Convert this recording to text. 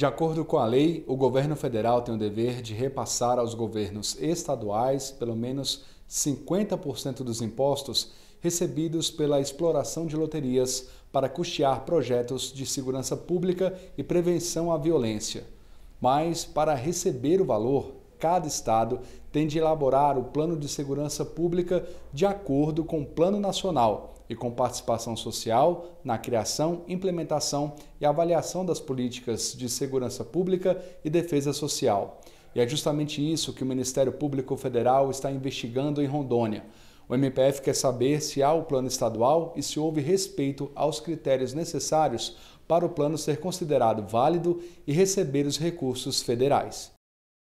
De acordo com a lei, o governo federal tem o dever de repassar aos governos estaduais pelo menos 50% dos impostos recebidos pela exploração de loterias para custear projetos de segurança pública e prevenção à violência. Mas, para receber o valor, cada estado tem de elaborar o plano de segurança pública de acordo com o Plano Nacional e com participação social na criação, implementação e avaliação das políticas de segurança pública e defesa social. E é justamente isso que o Ministério Público Federal está investigando em Rondônia. O MPF quer saber se há o plano estadual e se houve respeito aos critérios necessários para o plano ser considerado válido e receber os recursos federais.